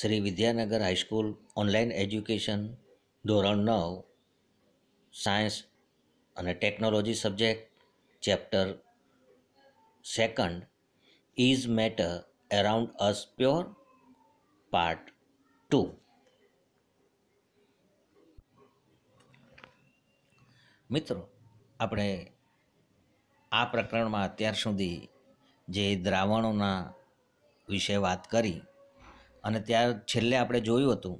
Shri Vidyanagar high school online education ધોરણ નવ science અને technology subject chapter second is matter around us pure part two મિત્રો આપણે આ પ્રકરણમાં અત્યાર સુધી જે દ્રાવણોના વિશે વાત કરી અને ત્યાં છેલ્લે આપણે જોયું હતું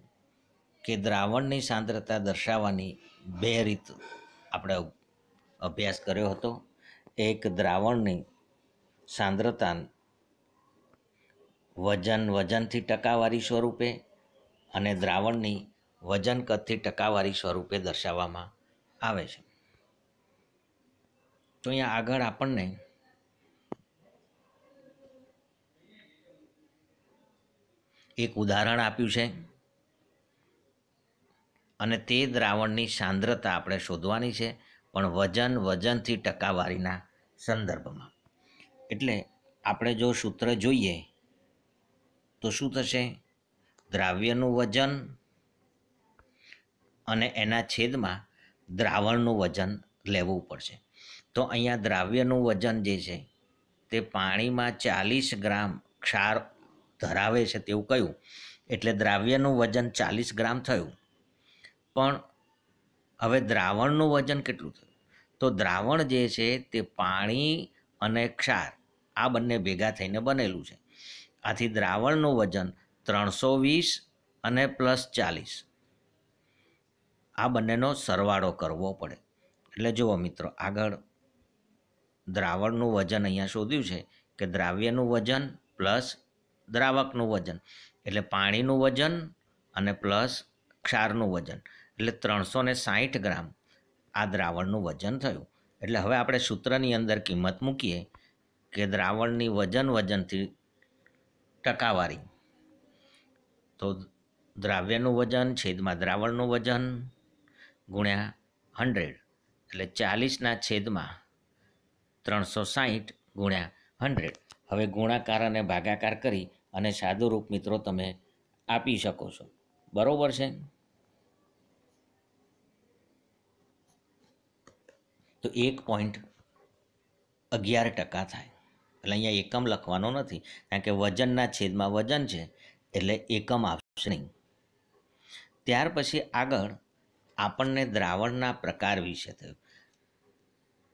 કે દ્રાવણની સાંદ્રતા દર્શાવવાની બે રીત આપણે અભ્યાસ કર્યો હતો એક દ્રાવણની સાંદ્રતા વજન વજનથી ટકાવારી સ્વરૂપે અને દ્રાવણની વજન કદથી ટકાવારી સ્વરૂપે દર્શાવવામાં આવે છે તો અહીંયા આગળ આપણને એક ઉદાહરણ આપ્યું છે અને તે દ્રાવણની સાંદ્રતા આપણે શોધવાની છે પણ વજન વજનથી ટકાવારીના સંદર્ભમાં એટલે આપણે જો સૂત્ર જોઈએ તો શું થશે દ્રાવ્યનું વજન અને એના છેદમાં દ્રાવણનું વજન લેવું પડશે તો અહીંયા દ્રાવ્યનું વજન જે છે તે પાણીમાં ચાલીસ ગ્રામ ક્ષાર ધરાવે છે તેવું કહ્યું એટલે દ્રાવ્યનું વજન ચાલીસ ગ્રામ થયું પણ હવે દ્રાવણનું વજન કેટલું થયું તો દ્રાવણ જે છે તે પાણી અને ક્ષાર આ બંને ભેગા થઈને બનેલું છે આથી દ્રાવણનું વજન ત્રણસો વીસ અને પ્લસ ચાલીસ આ બંનેનો સરવાળો કરવો પડે એટલે જુઓ મિત્રો આગળ દ્રાવણનું વજન અહીંયા શોધ્યું છે કે દ્રાવ્યનું વજન પ્લસ દ્રાવકનું વજન એટલે પાણીનું વજન અને પ્લસ ક્ષારનું વજન એટલે ત્રણસો ને સાહીઠ ગ્રામ આ દ્રાવણનું વજન થયું એટલે હવે આપણે સૂત્રની અંદર કિંમત મૂકીએ કે દ્રાવણની વજન વજનથી ટકાવારી તો દ્રાવ્યનું વજન છેદમાં દ્રાવણનું વજન ગુણ્યા હંડ્રેડ એટલે ચાલીસના છેદમાં ત્રણસો સાહીઠ ગુણ્યા હંડ્રેડ હવે ગુણાકાર અને ભાગાકાર કરી અને સાદુરૂપ મિત્રો તમે આપી શકો છો બરાબર છે તો એક પોઈન્ટ અગિયાર ટકા થાય એટલે અહીંયા એકમ લખવાનો નથી કારણ કે વજનના છેદમાં વજન છે એટલે એકમ આવશે નહીં ત્યાર પછી આગળ આપણને દ્રાવણના પ્રકાર વિશે થયો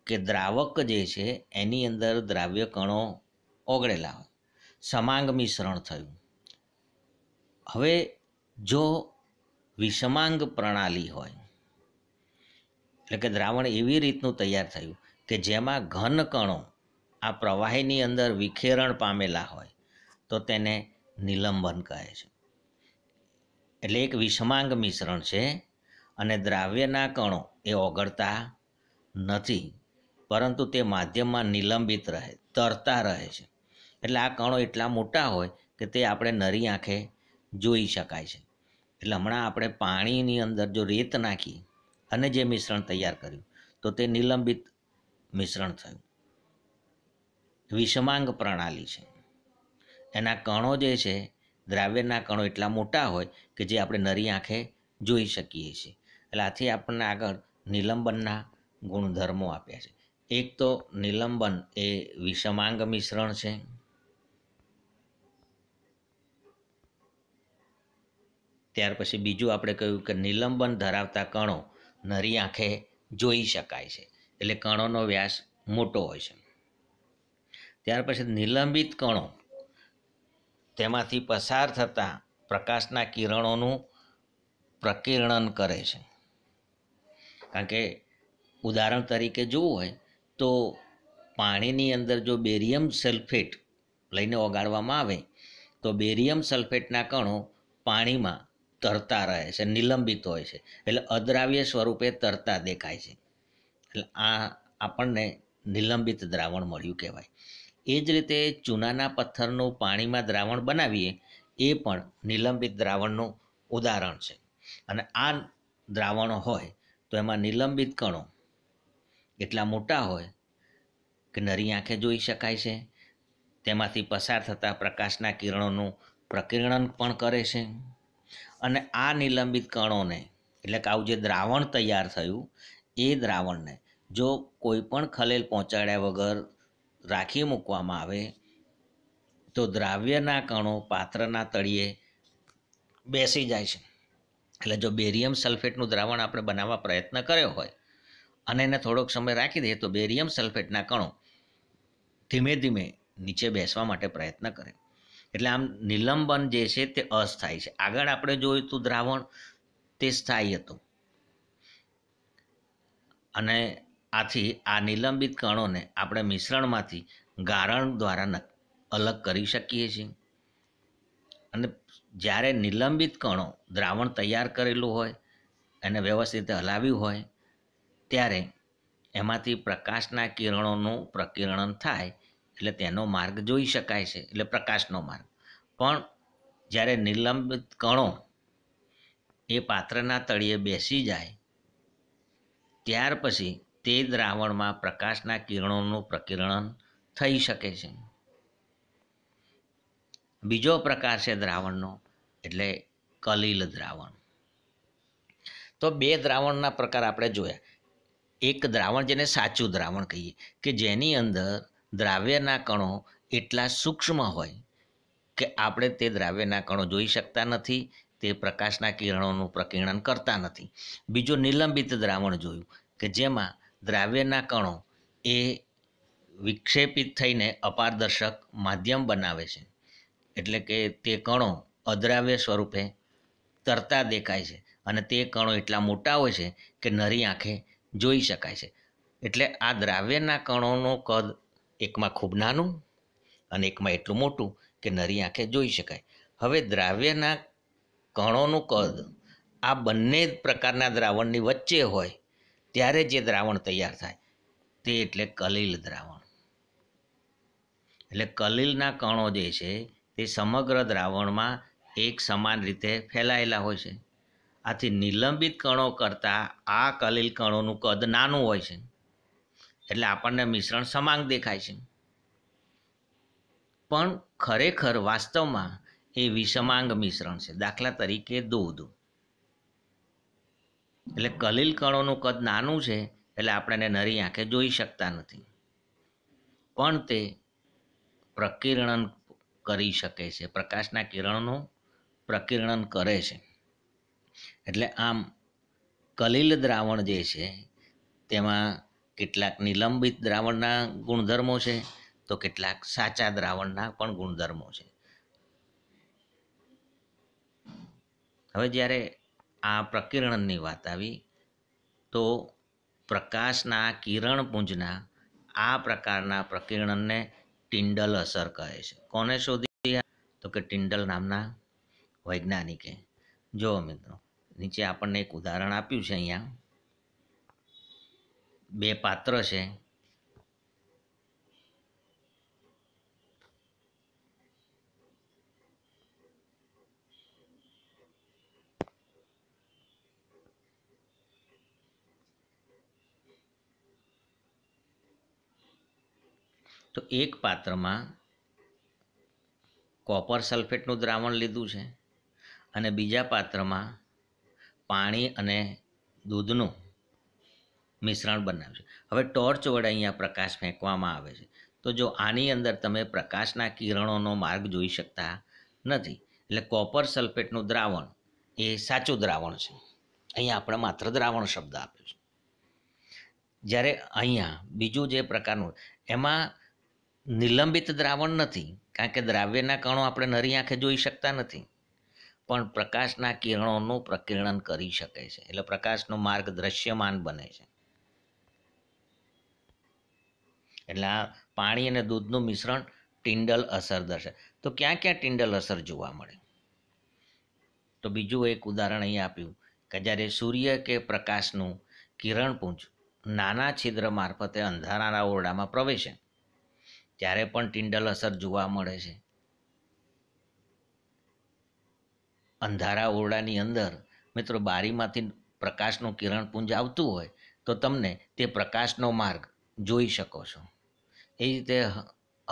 કે દ્રાવક જે છે એની અંદર દ્રાવ્ય કણો ઓગળેલા હોય સમાંગ મિશ્રણ થયું હવે જો વિષમાંગ પ્રણાલી હોય એટલે કે દ્રાવણ એવી રીતનું તૈયાર થયું કે જેમાં ઘન કણો આ પ્રવાહીની અંદર વિખેરણ પામેલા હોય તો તેને નિલંબન કહે છે એટલે એક વિષમાંગ મિશ્રણ છે અને દ્રાવ્યના કણો એ ઓગળતા નથી પરંતુ તે માધ્યમમાં નિલંબિત રહે તરતા રહે છે એટલે આ કણો એટલા મોટા હોય કે તે આપણે નરી આંખે જોઈ શકાય છે એટલે હમણાં આપણે પાણીની અંદર જો રેત નાખી અને જે મિશ્રણ તૈયાર કર્યું તો તે નિલંબિત મિશ્રણ થયું વિષમાંગ પ્રણાલી છે એના કણો જે છે દ્રાવ્યના કણો એટલા મોટા હોય કે જે આપણે નરી આંખે જોઈ શકીએ છીએ એટલે આથી આપણને આગળ નિલંબનના ગુણધર્મો આપ્યા છે એક તો નિલંબન એ વિષમાંગ મિશ્રણ છે ત્યાર પછી બીજું આપણે કહ્યું કે નિલંબન ધરાવતા કણો નરી આંખે જોઈ શકાય છે એટલે કણોનો વ્યાસ મોટો હોય છે ત્યાર પછી નિલંબિત કણો તેમાંથી પસાર થતા પ્રકાશના કિરણોનું પ્રકીર્ણન કરે છે કારણ કે ઉદાહરણ તરીકે જોવું હોય તો પાણીની અંદર જો બેરિયમ સલ્ફેટ લઈને ઓગાળવામાં આવે તો બેરિયમ સલ્ફેટના કણો પાણીમાં તરતા રહે છે નિલંબિત હોય છે એટલે અદ્રાવ્ય સ્વરૂપે તરતા દેખાય છે એટલે આ આપણને નિલંબિત દ્રાવણ મળ્યું કહેવાય એ જ રીતે ચૂનાના પથ્થરનું પાણીમાં દ્રાવણ બનાવીએ એ પણ નિલંબિત દ્રાવણનું ઉદાહરણ છે અને આ દ્રાવણો હોય તો એમાં નિલંબિત કણો એટલા મોટા હોય કે નરી આંખે જોઈ શકાય છે તેમાંથી પસાર થતા પ્રકાશના કિરણોનું પ્રકિરણન પણ કરે છે અને આ નિલંબિત કણોને એટલે કે આવું જે દ્રાવણ તૈયાર થયું એ દ્રાવણને જો કોઈ પણ ખલેલ પહોંચાડ્યા વગર રાખી મૂકવામાં આવે તો દ્રાવ્યના કણો પાત્રના તળિયે બેસી જાય છે એટલે જો બેરિયમ સલ્ફેટનું દ્રાવણ આપણે બનાવવા પ્રયત્ન કર્યો હોય અને એને થોડોક સમય રાખી દઈએ તો બેરિયમ સલ્ફેટના કણો ધીમે ધીમે નીચે બેસવા માટે પ્રયત્ન કરે એટલે આમ નિલંબન જે છે તે અસ્થાયી છે આગળ આપણે જોયું હતું દ્રાવણ તે સ્થાયી હતું અને આથી આ નિલંબિત કણોને આપણે મિશ્રણમાંથી ગારણ દ્વારા અલગ કરી શકીએ છીએ અને જ્યારે નિલંબિત કણો દ્રાવણ તૈયાર કરેલું હોય એને વ્યવસ્થિત હલાવ્યું હોય ત્યારે એમાંથી પ્રકાશના કિરણોનું પ્રકિરણ થાય એટલે તેનો માર્ગ જોઈ શકાય છે એટલે પ્રકાશનો માર્ગ પણ જ્યારે નિલંબિત કણો એ પાત્રના તળિયે બેસી જાય ત્યાર પછી તે દ્રાવણમાં પ્રકાશના કિરણોનું પ્રકિરણ થઈ શકે છે બીજો પ્રકાર છે દ્રાવણનો એટલે કલીલ દ્રાવણ તો બે દ્રાવણના પ્રકાર આપણે જોયા એક દ્રાવણ જેને સાચું દ્રાવણ કહીએ કે જેની અંદર દ્રાવ્યના કણો એટલા સૂક્ષ્મ હોય કે આપણે તે દ્રાવ્યના કણો જોઈ શકતા નથી તે પ્રકાશના કિરણોનું પ્રકીર્ણન કરતા નથી બીજું નિલંબિત દ્રાવણ જોયું કે જેમાં દ્રાવ્યના કણો એ વિક્ષેપિત થઈને અપારદર્શક માધ્યમ બનાવે છે એટલે કે તે કણો અદ્રાવ્ય સ્વરૂપે તરતા દેખાય છે અને તે કણો એટલા મોટા હોય છે કે નરી આંખે જોઈ શકાય છે એટલે આ દ્રાવ્યના કણોનું કદ એકમાં ખૂબ નાનું અને એકમાં એટલું મોટું કે નરી આંખે જોઈ શકાય હવે દ્રાવ્યના કણોનું કદ આ બંને પ્રકારના દ્રાવણની વચ્ચે હોય ત્યારે જે દ્રાવણ તૈયાર થાય તે એટલે કલીલ દ્રાવણ એટલે કલીલના કણો જે છે તે સમગ્ર દ્રાવણમાં એક સમાન રીતે ફેલાયેલા હોય છે આથી નિલંબિત કણો કરતાં આ કલીલ કણોનું કદ નાનું હોય છે એટલે આપણને મિશ્રણ સમાંગ દેખાય છે પણ ખરેખર વાસ્તવમાં એ વિષમાંગ મિશ્રણ છે દાખલા તરીકે દૂધ એટલે કલીલ કણોનું કદ નાનું છે એટલે આપણે એને નરી આંખે જોઈ શકતા નથી પણ તે પ્રકિરણન કરી શકે છે પ્રકાશના કિરણનું પ્રકિરણન કરે છે એટલે આમ કલીલ દ્રાવણ જે છે તેમાં કેટલાક નિલંબિત દ્રાવણના ગુણધર્મો છે તો કેટલાક સાચા દ્રાવણના પણ ગુણધર્મો છે હવે જ્યારે આ પ્રકિરણની વાત આવી તો પ્રકાશના કિરણપુંજના આ પ્રકારના પ્રકિરણને ટિંડલ અસર કહે છે કોને શોધી તો કે ટિંડલ નામના વૈજ્ઞાનિકે જો મિત્રો નીચે આપણને એક ઉદાહરણ આપ્યું છે અહીંયા બે પાત્ર છે તો એક પાત્રમાં કોપર સલ્ફેટનું દ્રાવણ લીધું છે અને બીજા પાત્રમાં પાણી અને દૂધનું મિશ્રણ બનાવ્યું છે હવે ટોર્ચ વડે અહીંયા પ્રકાશ ફેંકવામાં આવે છે તો જો આની અંદર તમે પ્રકાશના કિરણોનો માર્ગ જોઈ શકતા નથી એટલે કોપર સલ્ફેટનું દ્રાવણ એ સાચું દ્રાવણ છે અહીંયા આપણે માત્ર દ્રાવણ શબ્દ આપ્યો છે જ્યારે અહીંયા બીજું જે પ્રકારનું એમાં નિલંબિત દ્રાવણ નથી કારણ કે દ્રાવ્યના કણો આપણે નરી આંખે જોઈ શકતા નથી પણ પ્રકાશના કિરણોનું પ્રકિરણન કરી શકે છે એટલે પ્રકાશનો માર્ગ દ્રશ્યમાન બને છે એટલે આ પાણી અને દૂધનું મિશ્રણ ટિંડલ અસર દર્શાવે તો ક્યાં ક્યાં ટિંડલ અસર જોવા મળે તો બીજું એક ઉદાહરણ અહીં આપ્યું કે જ્યારે સૂર્ય કે પ્રકાશનું કિરણપુંજ નાના છિદ્ર મારફતે અંધારાના ઓરડામાં પ્રવેશે ત્યારે પણ ટિંડલ અસર જોવા મળે છે અંધારા ઓરડાની અંદર મિત્રો બારીમાંથી પ્રકાશનું કિરણપુંજ આવતું હોય તો તમને તે પ્રકાશનો માર્ગ જોઈ શકો છો એ રીતે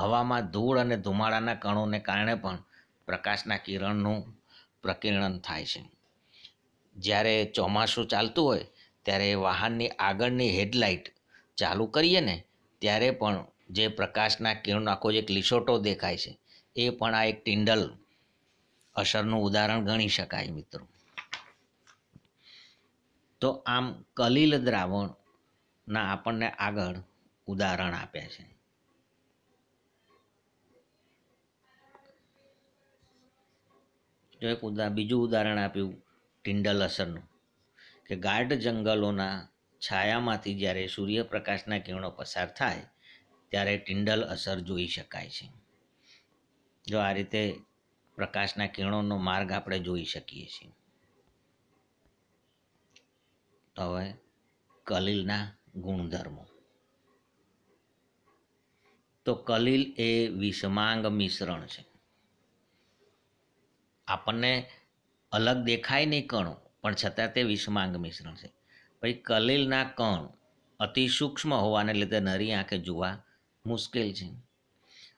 હવામાં ધૂળ અને ધુમાડાના કણોને કારણે પણ પ્રકાશના કિરણનું પ્રકિરણ થાય છે જ્યારે ચોમાસું ચાલતું હોય ત્યારે વાહનની આગળની હેડલાઇટ ચાલુ કરીએ ને ત્યારે પણ જે પ્રકાશના કિરણનો આખો જે ક્લિશોટો દેખાય છે એ પણ આ એક ટિન્ડલ અસરનું ઉદાહરણ ગણી શકાય મિત્રો તો આમ કલીલ દ્રાવણના આપણને આગળ ઉદાહરણ આપ્યા છે જો એક ઉદા બીજું ઉદાહરણ આપ્યું ટિંડલ અસરનું કે ગાઢ જંગલોના છાયામાંથી જ્યારે સૂર્યપ્રકાશના કિરણો પસાર થાય ત્યારે ટિંડલ અસર જોઈ શકાય છે જો આ રીતે પ્રકાશના કિરણોનો માર્ગ આપણે જોઈ શકીએ છીએ તો હવે કલીલના ગુણધર્મો તો કલીલ એ વિષમાંગ મિશ્રણ છે આપણને અલગ દેખાય નહીં કણો પણ છતાં તે વિષમાંગ મિશ્રણ છે પછી કલીલના કણ અતિ સૂક્ષ્મ હોવાને લીધે નરી આંખે જોવા મુશ્કેલ છે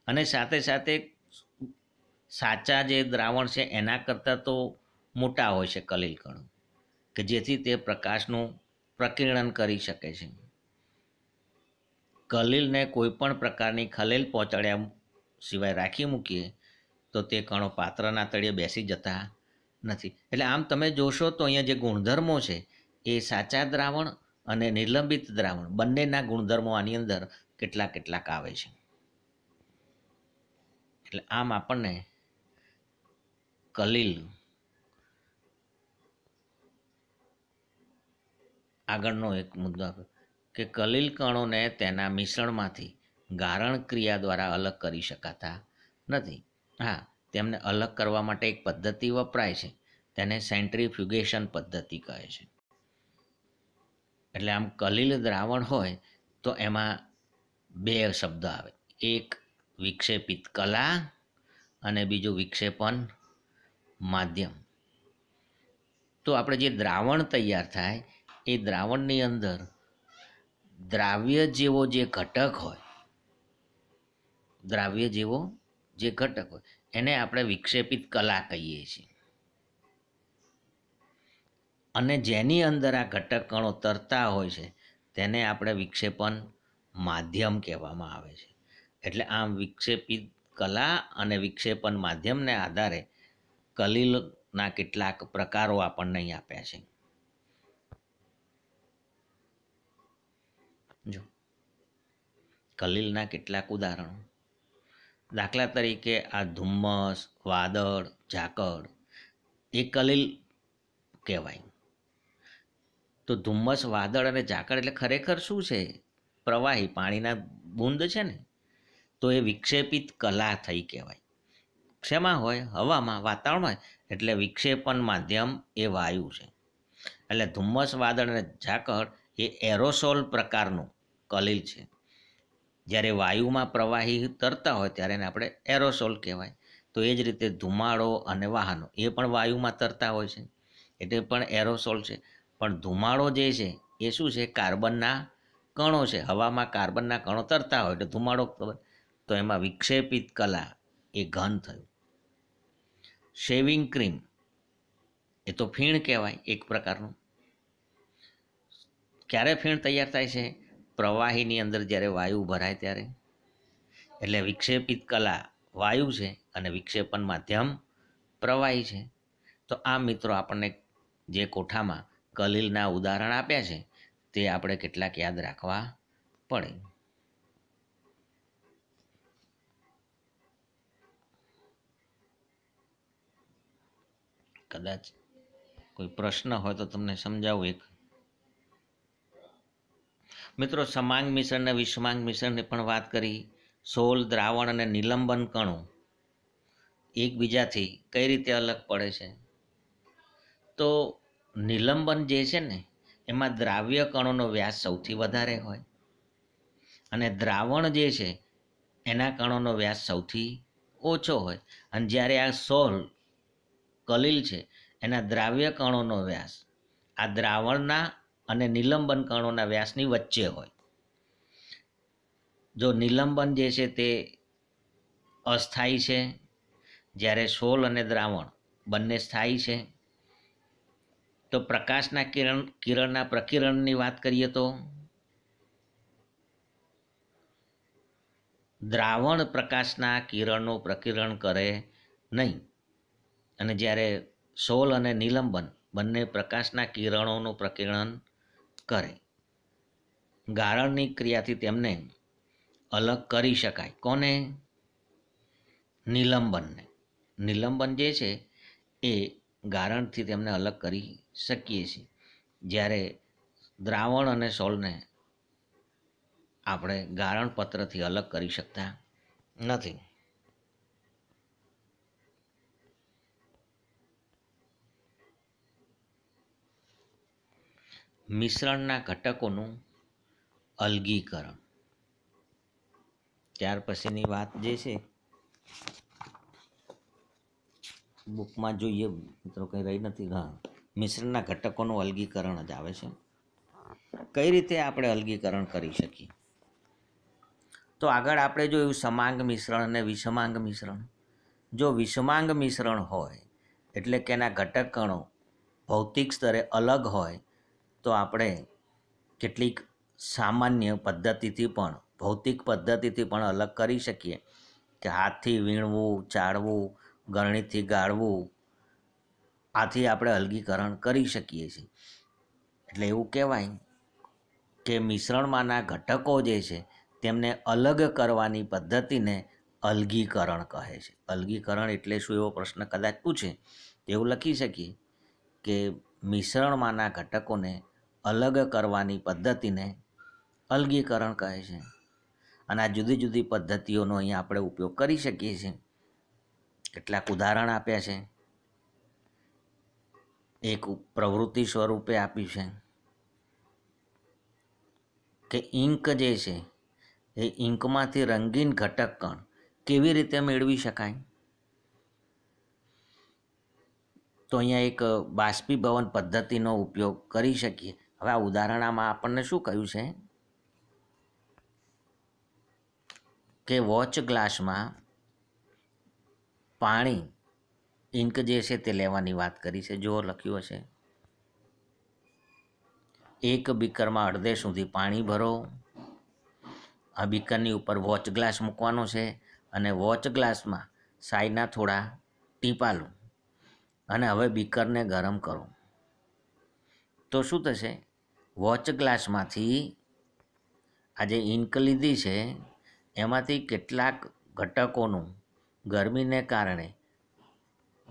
અને સાથે સાથે સાચા જે દ્રાવણ છે એના કરતાં તો મોટા હોય છે કલીલ કણો કે જેથી તે પ્રકાશનું પ્રકીર્ણન કરી શકે છે કલીલને કોઈ પણ પ્રકારની ખલેલ પહોંચાડ્યા સિવાય રાખી મૂકીએ તો તે કણો પાત્રના તળિયે બેસી જતા નથી એટલે આમ તમે જોશો તો અહીંયા જે ગુણધર્મો છે એ સાચા દ્રાવણ અને નિર્લંબિત દ્રાવણ બંનેના ગુણધર્મો આની અંદર કેટલા કેટલાક આવે છે એટલે આમ આપણને કલીલ આગળનો એક મુદ્દો આપ્યો કે કલીલ કણોને તેના મિશ્રણમાંથી ગારણ ક્રિયા દ્વારા અલગ કરી શકાતા નથી હા તેમને અલગ કરવા માટે એક પદ્ધતિ વપરાય છે તેને સેન્ટ્રીફ્યુગેશન પદ્ધતિ કહે છે એટલે આમ કલીલ દ્રાવણ હોય તો એમાં બે શબ્દ આવે એક વિક્ષેપિત કલા અને બીજું વિક્ષેપણ માધ્યમ તો આપણે જે દ્રાવણ તૈયાર થાય એ દ્રાવણની અંદર દ્રાવ્ય જેવો જે ઘટક હોય દ્રાવ્ય જેવો જે ઘટક હોય એને આપણે વિક્ષેપિત કલા કહીએ છીએ અને જેની અંદર આ ઘટક કણો તરતા હોય છે તેને આપણે વિક્ષેપણ માધ્યમ કહેવામાં આવે છે એટલે આમ વિક્ષેપિત કલા અને વિક્ષેપણ માધ્યમને આધારે કલીલના કેટલાક પ્રકારો આપણને અહીં આપ્યા છે જો કલીલના કેટલાક ઉદાહરણો દાખલા તરીકે આ ધુમ્મસ વાદળ ઝાકળ એ કલીલ કહેવાય તો ધુમ્મસ વાદળ અને ઝાકળ એટલે ખરેખર શું છે પ્રવાહી પાણીના બુંદ છે ને તો એ વિક્ષેપિત કલા થઈ કહેવાય શેમાં હોય હવામાં વાતાવરણમાં એટલે વિક્ષેપણ માધ્યમ એ વાયુ છે એટલે ધુમ્મસ વાદળ અને ઝાકળ એ એરોસોલ પ્રકારનું કલીલ છે જ્યારે વાયુમાં પ્રવાહી તરતા હોય ત્યારે એને આપણે એરોસોલ કહેવાય તો એ જ રીતે ધુમાડો અને વાહનો એ પણ વાયુમાં તરતા હોય છે એટલે પણ એરોસોલ છે પણ ધુમાડો જે છે એ શું છે કાર્બનના કણો છે હવામાં કાર્બનના કણો તરતા હોય એટલે ધુમાડો તો એમાં વિક્ષેપિત કલા એ ઘન થયું શેવિંગ ક્રીમ એ તો ફીણ કહેવાય એક પ્રકારનું ક્યારે ફીણ તૈયાર થાય છે પ્રવાહીની અંદર જ્યારે વાયુ ભરાય ત્યારે એટલે વિક્ષેપિત કલા વાયુ છે અને વિક્ષેપણ માધ્યમ પ્રવાહી છે તો આ મિત્રો આપણને જે કોઠામાં કલીલના ઉદાહરણ આપ્યા છે તે આપણે કેટલાક યાદ રાખવા પડે કદાચ કોઈ પ્રશ્ન હોય તો તમને સમજાવું એક મિત્રો સમાંગ મિશ્રણ અને વિષમાંગ મિશ્રણની પણ વાત કરી સોલ દ્રાવણ અને નિલંબન કણો એકબીજાથી કઈ રીતે અલગ પડે છે તો નિલંબન જે છે ને એમાં દ્રાવ્ય કણોનો વ્યાસ સૌથી વધારે હોય અને દ્રાવણ જે છે એના કણોનો વ્યાસ સૌથી ઓછો હોય અને જ્યારે આ સોલ કલીલ છે એના દ્રાવ્ય કણોનો વ્યાસ આ દ્રાવણના અને નિલંબન કણોના વ્યાસની વચ્ચે હોય જો નિલંબન જે છે તે અસ્થાયી છે જ્યારે સોલ અને દ્રાવણ બંને સ્થાયી છે તો પ્રકાશના કિરણ કિરણના પ્રકિરણની વાત કરીએ તો દ્રાવણ પ્રકાશના કિરણનું પ્રકિરણ કરે નહીં અને જ્યારે સોલ અને નિલંબન બંને પ્રકાશના કિરણોનું પ્રકિરણ કરે ગારણની ક્રિયાથી તેમને અલગ કરી શકાય કોને નિલંબનને નિલંબન જે છે એ ગારણથી તેમને અલગ કરી શકીએ છીએ જ્યારે દ્રાવણ અને સોલને આપણે ગારણ પત્રથી અલગ કરી શકતા નથી મિશ્રણના ઘટકોનું અલગીકરણ ત્યાર પછીની વાત જે છે બુકમાં જોઈએ મિત્રો કંઈ રહી નથી મિશ્રણના ઘટકોનું અલગીકરણ જ આવે છે કઈ રીતે આપણે અલગીકરણ કરી શકીએ તો આગળ આપણે જોયું સમાંગ મિશ્રણ અને વિષમાંગ મિશ્રણ જો વિષમાંગ મિશ્રણ હોય એટલે કે એના ઘટકણો ભૌતિક સ્તરે અલગ હોય તો આપણે કેટલીક સામાન્ય પદ્ધતિથી પણ ભૌતિક પદ્ધતિથી પણ અલગ કરી શકીએ કે હાથથી વીણવું ચાળવું ગરણીથી ગાળવું આથી આપણે અલગીકરણ કરી શકીએ છીએ એટલે એવું કહેવાય કે મિશ્રણમાંના ઘટકો જે છે તેમને અલગ કરવાની પદ્ધતિને અલગીકરણ કહે છે અલગીકરણ એટલે શું એવો પ્રશ્ન કદાચ પૂછે એવું લખી શકીએ કે મિશ્રણમાંના ઘટકોને અલગ કરવાની પદ્ધતિને અલગીકરણ કહે છે અને આ જુદી જુદી પદ્ધતિઓનો અહીંયા આપણે ઉપયોગ કરી શકીએ છીએ કેટલાક ઉદાહરણ આપ્યા છે એક પ્રવૃત્તિ સ્વરૂપે આપ્યું છે કે ઇંક જે છે એ ઇંકમાંથી રંગીન ઘટક કણ કેવી રીતે મેળવી શકાય તો અહીંયા એક બાષ્પીભવન પદ્ધતિનો ઉપયોગ કરી શકીએ હવે આ ઉદાહરણમાં આપણને શું કહ્યું છે કે વોચ ગ્લાસમાં પાણી ઇન્ક જે છે તે લેવાની વાત કરી છે જો લખ્યું હશે એક બીકરમાં અડધે સુધી પાણી ભરો આ બીકરની ઉપર વોચ ગ્લાસ મૂકવાનો છે અને વોચ ગ્લાસમાં સાઈના થોડા ટીપાલું અને હવે બીકરને ગરમ કરો તો શું થશે વોચ ગ્લાસમાંથી આ જે ઇન્ક લીધી છે એમાંથી કેટલાક ઘટકોનું ગરમીને કારણે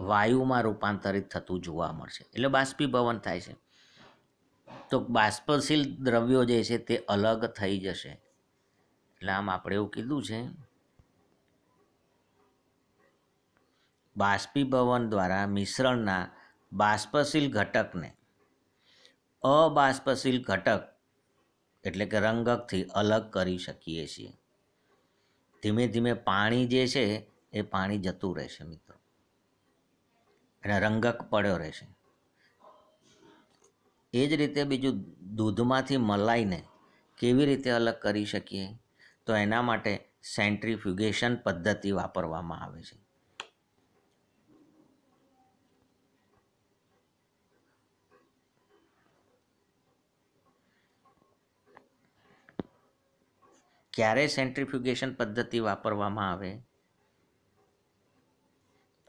વાયુમાં રૂપાંતરિત થતું જોવા મળશે એટલે બાષ્પીભવન થાય છે તો બાષ્પશીલ દ્રવ્યો જે છે તે અલગ થઈ જશે એટલે આમ આપણે એવું કીધું છે બાષ્પીભવન દ્વારા મિશ્રણના બાષ્પશીલ ઘટકને અબાષ્પશીલ ઘટક એટલે કે રંગકથી અલગ કરી શકીએ છીએ ધીમે ધીમે પાણી જે છે એ પાણી જતું રહેશે મિત્રો અને રંગક પડ્યો રહેશે એ જ રીતે બીજું દૂધમાંથી મલાઈને કેવી રીતે અલગ કરી શકીએ તો એના માટે સેન્ટ્રીફ્યુગેશન પદ્ધતિ વાપરવામાં આવે છે ક્યારે સેન્ટ્રીફ્યુગેશન પદ્ધતિ વાપરવામાં આવે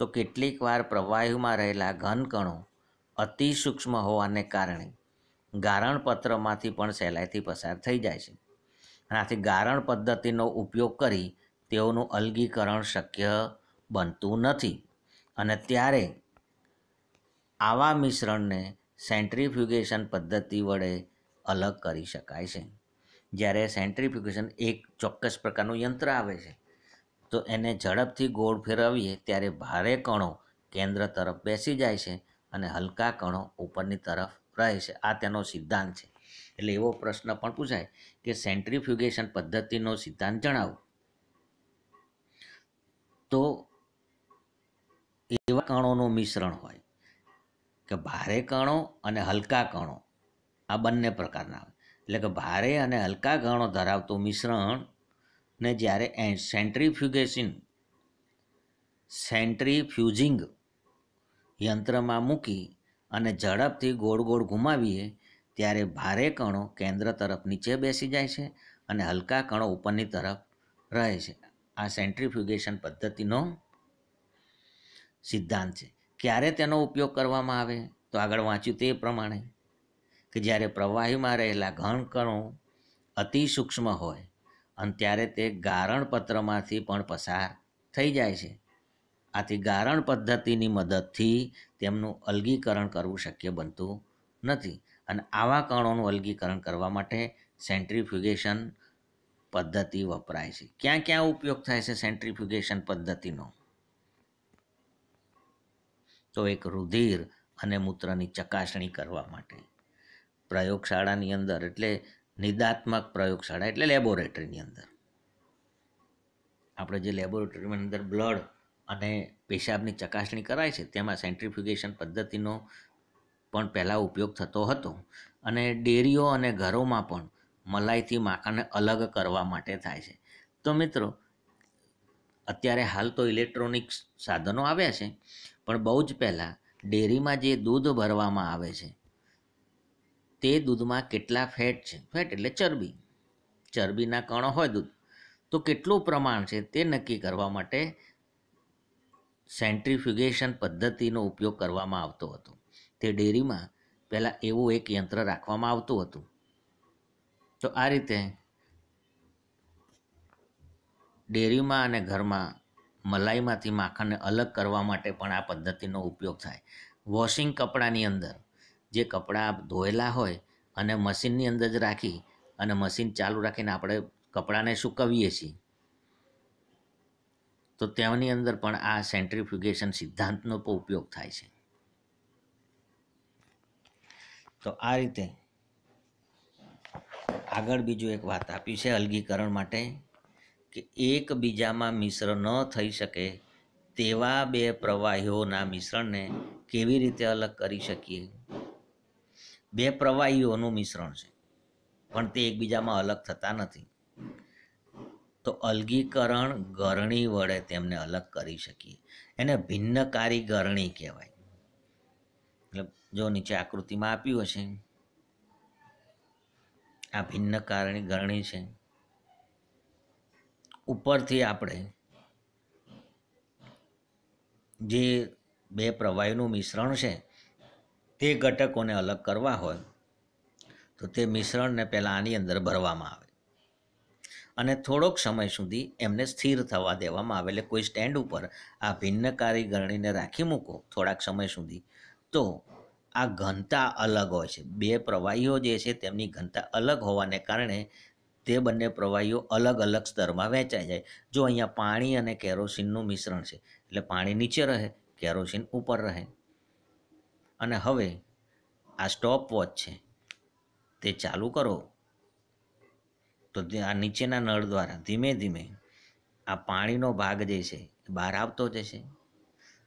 તો કેટલીક વાર પ્રવાહીમાં રહેલા ઘનકણો અતિ સૂક્ષ્મ હોવાને કારણે ગારણપત્રમાંથી પણ સહેલાઈથી પસાર થઈ જાય છે આથી ગારણ પદ્ધતિનો ઉપયોગ કરી તેઓનું અલગીકરણ શક્ય બનતું નથી અને ત્યારે આવા મિશ્રણને સેન્ટ્રીફ્યુગેશન પદ્ધતિ વડે અલગ કરી શકાય છે જ્યારે સેન્ટ્રીફ્યુગેશન એક ચોક્કસ પ્રકારનું યંત્ર આવે છે તો એને ઝડપથી ગોળ ફેરવીએ ત્યારે ભારે કણો કેન્દ્ર તરફ બેસી જાય છે અને હલકા કણો ઉપરની તરફ રહે છે આ તેનો સિદ્ધાંત છે એટલે એવો પ્રશ્ન પણ પૂછાય કે સેન્ટ્રીફ્યુગેશન પદ્ધતિનો સિદ્ધાંત જણાવો તો એવા કણોનું મિશ્રણ હોય કે ભારે કણો અને હલકા કણો આ બંને પ્રકારના હોય એટલે કે ભારે અને હલકા ગાણો ધરાવતું મિશ્રણ ને જ્યારે સેન્ટ્રીફ્યુગેશન સેન્ટ્રીફ્યુઝિંગ યંત્રમાં મૂકી અને ઝડપથી ગોળ ગોળ ઘુમાવીએ ત્યારે ભારે કણો કેન્દ્ર તરફ નીચે બેસી જાય છે અને હલકા કણો ઉપરની તરફ રહે છે આ સેન્ટ્રીફ્યુગેશન પદ્ધતિનો સિદ્ધાંત છે ક્યારે તેનો ઉપયોગ કરવામાં આવે તો આગળ વાંચ્યું તે પ્રમાણે કે જ્યારે પ્રવાહીમાં રહેલા ઘણ કણો અતિ સૂક્ષ્મ હોય અને ત્યારે તે ગારણપત્રમાંથી પણ પસાર થઈ જાય છે આથી ગારણ પદ્ધતિની મદદથી તેમનું અલગીકરણ કરવું શક્ય બનતું નથી અને આવા કણોનું અલગીકરણ કરવા માટે સેન્ટ્રીફ્યુગેશન પદ્ધતિ વપરાય છે ક્યાં ક્યાં ઉપયોગ થાય છે સેન્ટ્રીફ્યુગેશન પદ્ધતિનો તો એક રુધિર અને મૂત્રની ચકાસણી કરવા માટે પ્રયોગશાળાની અંદર એટલે નિદાત્મક પ્રયોગશાળા એટલે લેબોરેટરીની અંદર આપણે જે લેબોરેટરીની અંદર બ્લડ અને પેશાબની ચકાસણી કરાય છે તેમાં સેન્ટ્રીફ્યુગેશન પદ્ધતિનો પણ પહેલાં ઉપયોગ થતો હતો અને ડેરીઓ અને ઘરોમાં પણ મલાઈથી માખણને અલગ કરવા માટે થાય છે તો મિત્રો અત્યારે હાલ તો ઇલેક્ટ્રોનિક્સ સાધનો આવ્યા છે પણ બહુ જ પહેલાં ડેરીમાં જે દૂધ ભરવામાં આવે છે તે દૂધમાં કેટલા ફેટ છે ફેટ એટલે ચરબી ચરબીના કણો હોય દૂધ તો કેટલું પ્રમાણ છે તે નક્કી કરવા માટે સેન્ટ્રીફ્યુગેશન પદ્ધતિનો ઉપયોગ કરવામાં આવતો હતો તે ડેરીમાં પહેલાં એવું એક યંત્ર રાખવામાં આવતું હતું તો આ રીતે ડેરીમાં અને ઘરમાં મલાઈમાંથી માખણને અલગ કરવા માટે પણ આ પદ્ધતિનો ઉપયોગ થાય વોશિંગ કપડાની અંદર જે કપડાં ધોયેલા હોય અને મશીનની અંદર જ રાખી અને મશીન ચાલુ રાખીને આપણે કપડાને સૂકવીએ છીએ તો તેમની અંદર પણ આ સેન્ટ્રીફ્યુગેશન સિદ્ધાંતનો પણ ઉપયોગ થાય છે તો આ રીતે આગળ બીજું એક વાત આપી છે અલગીકરણ માટે કે એકબીજામાં મિશ્ર ન થઈ શકે તેવા બે પ્રવાહીઓના મિશ્રણને કેવી રીતે અલગ કરી શકીએ બે પ્રવાહીઓનું મિશ્રણ છે પણ તે એકબીજામાં અલગ થતા નથી તો અલગીકરણ ગરણી વડે તેમને અલગ કરી શકીએ એને ભિન્નકારી ગરણી કહેવાય એટલે જો નીચે આકૃતિમાં આપ્યું હશે આ ભિન્ન કારણી ગરણી છે ઉપરથી આપણે જે બે પ્રવાહીનું મિશ્રણ છે તે ઘટકોને અલગ કરવા હોય તો તે મિશ્રણને પહેલાં આની અંદર ભરવામાં આવે અને થોડોક સમય સુધી એમને સ્થિર થવા દેવામાં આવે એટલે કોઈ સ્ટેન્ડ ઉપર આ ભિન્નકારી ગરણીને રાખી મૂકો થોડાક સમય સુધી તો આ ઘનતા અલગ હોય છે બે પ્રવાહીઓ જે છે તેમની ઘનતા અલગ હોવાને કારણે તે બંને પ્રવાહીઓ અલગ અલગ સ્તરમાં વહેંચાઈ જાય જો અહીંયા પાણી અને કેરોસીનનું મિશ્રણ છે એટલે પાણી નીચે રહે કેરોસીન ઉપર રહે અને હવે આ સ્ટોપ વોચ છે તે ચાલુ કરો તો આ નીચેના નળ દ્વારા ધીમે ધીમે આ પાણીનો ભાગ જે છે બહાર આવતો જશે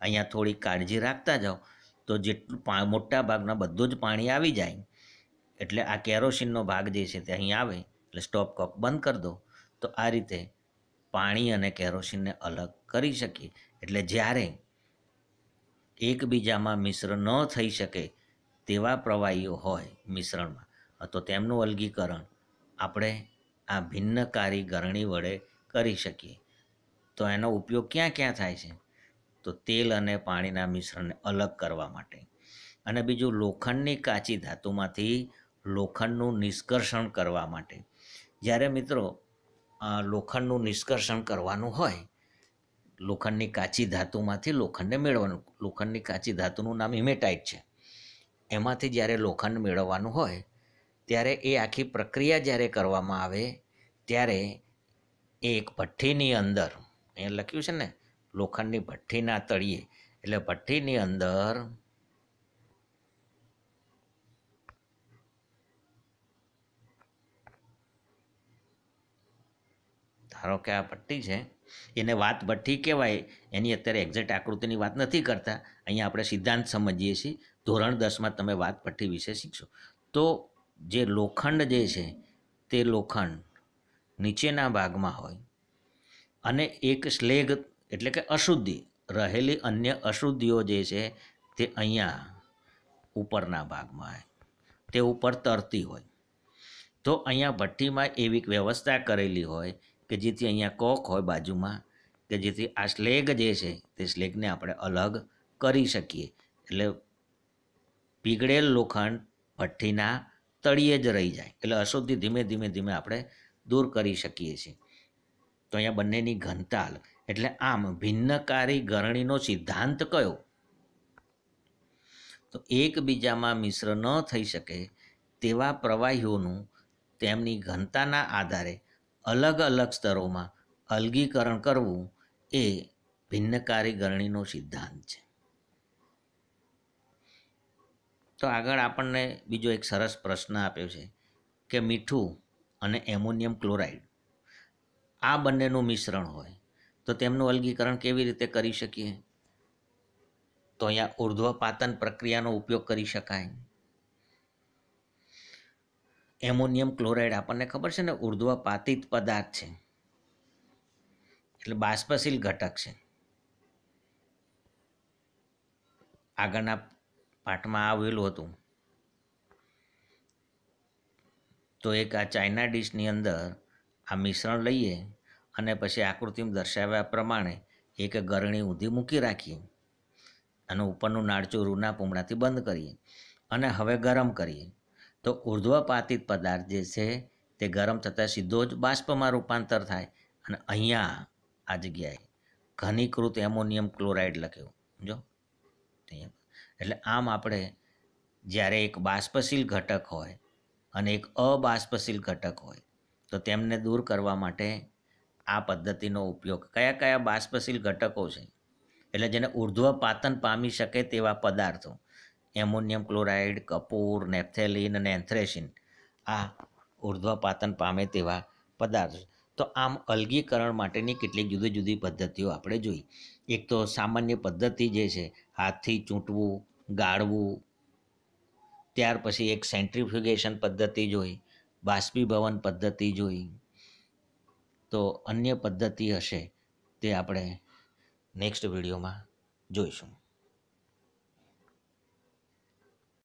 અહીંયા થોડી કાળજી રાખતા જાઓ તો જેટલું પા મોટા ભાગના બધું જ પાણી આવી જાય એટલે આ કેરોસીનનો ભાગ જે છે તે અહીં આવે એટલે સ્ટોપ કોક બંધ કરી દો તો આ રીતે પાણી અને કેરોસીનને અલગ કરી શકીએ એટલે જ્યારે એકબીજામાં મિશ્ર ન થઈ શકે તેવા પ્રવાહીઓ હોય મિશ્રણમાં તો તેમનું અલગીકરણ આપણે આ ભિન્નકારી ગરણી વડે કરી શકીએ તો એનો ઉપયોગ ક્યાં ક્યાં થાય છે તો તેલ અને પાણીના મિશ્રણને અલગ કરવા માટે અને બીજું લોખંડની કાચી ધાતુમાંથી લોખંડનું નિષ્કર્ષણ કરવા માટે જ્યારે મિત્રો લોખંડનું નિષ્કર્ષણ કરવાનું હોય લોખંડની કાચી ધાતુમાંથી લોખંડને મેળવવાનું લોખંડની કાચી ધાતુનું નામ હિમેટાઇટ છે એમાંથી જ્યારે લોખંડ મેળવવાનું હોય ત્યારે એ આખી પ્રક્રિયા જ્યારે કરવામાં આવે ત્યારે એ એક ભઠ્ઠીની અંદર અહીંયા લખ્યું છે ને લોખંડની ભઠ્ઠીના તળિયે એટલે ભઠ્ઠીની અંદર ધારો કે આ ભઠ્ઠી છે એને વાત ભઠ્ઠી કહેવાય એની અત્યારે એક્ઝેક્ટ આકૃતિની વાત નથી કરતા અહીંયા આપણે સિદ્ધાંત સમજીએ છીએ ધોરણ દસમાં તમે વાત ભઠ્ઠી વિશે શીખશો તો જે લોખંડ જે છે તે લોખંડ નીચેના ભાગમાં હોય અને એક સ્લેગ એટલે કે અશુદ્ધિ રહેલી અન્ય અશુદ્ધિઓ જે છે તે અહીંયા ઉપરના ભાગમાં હોય તે ઉપર તરતી હોય તો અહીંયા ભઠ્ઠીમાં એવી વ્યવસ્થા કરેલી હોય કે જેથી અહીંયા કોક હોય બાજુમાં કે જેથી આ સ્લેગ જે છે તે સ્લેગને આપણે અલગ કરી શકીએ એટલે પીગળેલ લોખંડ ભઠ્ઠીના તળિયે જ રહી જાય એટલે અશુદ્ધિ ધીમે ધીમે ધીમે આપણે દૂર કરી શકીએ છીએ તો અહીંયા બંનેની ઘનતા એટલે આમ ભિન્નકારી ગરણીનો સિદ્ધાંત કયો તો એકબીજામાં મિશ્ર ન થઈ શકે તેવા પ્રવાહીઓનું તેમની ઘનતાના આધારે અલગ અલગ સ્તરોમાં અલગીકરણ કરવું એ ભિન્નકારી ગરણીનો સિદ્ધાંત છે તો આગળ આપણને બીજો એક સરસ પ્રશ્ન આપ્યો છે કે મીઠું અને એમોનિયમ ક્લોરાઇડ આ બંનેનું મિશ્રણ હોય તો તેમનું અલગીકરણ કેવી રીતે કરી શકીએ તો અહીંયા ઉર્ધ્વ પ્રક્રિયાનો ઉપયોગ કરી શકાય એમોનિયમ ક્લોરાઇડ આપણને ખબર છે ને ઉર્ધ્વ પદાર્થ છે એટલે બાષ્પશીલ ઘટક છે આગળના પાઠમાં આવેલું હતું તો એક આ ચાઇના ડીશની અંદર આ મિશ્રણ લઈએ અને પછી આકૃતિમાં દર્શાવ્યા પ્રમાણે એક ગરણી ઊંધી મૂકી રાખીએ અને ઉપરનું નાળચું રૂના પૂમડાથી બંધ કરીએ અને હવે ગરમ કરીએ તો ઉર્ધ્વપાતિત પદાર્થ જે છે તે ગરમ થતાં સીધો જ બાષ્પમાં રૂપાંતર થાય અને અહીંયા આ જગ્યાએ ઘનીકૃત એમોનિયમ ક્લોરાઇડ લખ્યું જો એટલે આમ આપણે જ્યારે એક બાષ્પશીલ ઘટક હોય અને એક અબાષ્પશીલ ઘટક હોય તો તેમને દૂર કરવા માટે આ પદ્ધતિનો ઉપયોગ કયા કયા બાષ્પશીલ ઘટકો છે એટલે જેને ઉર્ધ્વ પાતન પામી શકે તેવા પદાર્થો એમોનિયમ ક્લોરાઇડ કપૂર નેપ્થેલિન અને એન્થ્રેસિન આ ઉર્ધ્વપાતન પામે તેવા પદાર્થ તો આમ અલગીકરણ માટેની કેટલીક જુદી જુદી પદ્ધતિઓ આપણે જોઈ એક તો સામાન્ય પદ્ધતિ જે છે હાથથી ચૂંટવું ગાળવું ત્યાર પછી એક સેન્ટ્રીફ્યુગેશન પદ્ધતિ જોઈ બાષ્પીભવન પદ્ધતિ જોઈ તો અન્ય પદ્ધતિ હશે તે આપણે નેક્સ્ટ વિડીયોમાં જોઈશું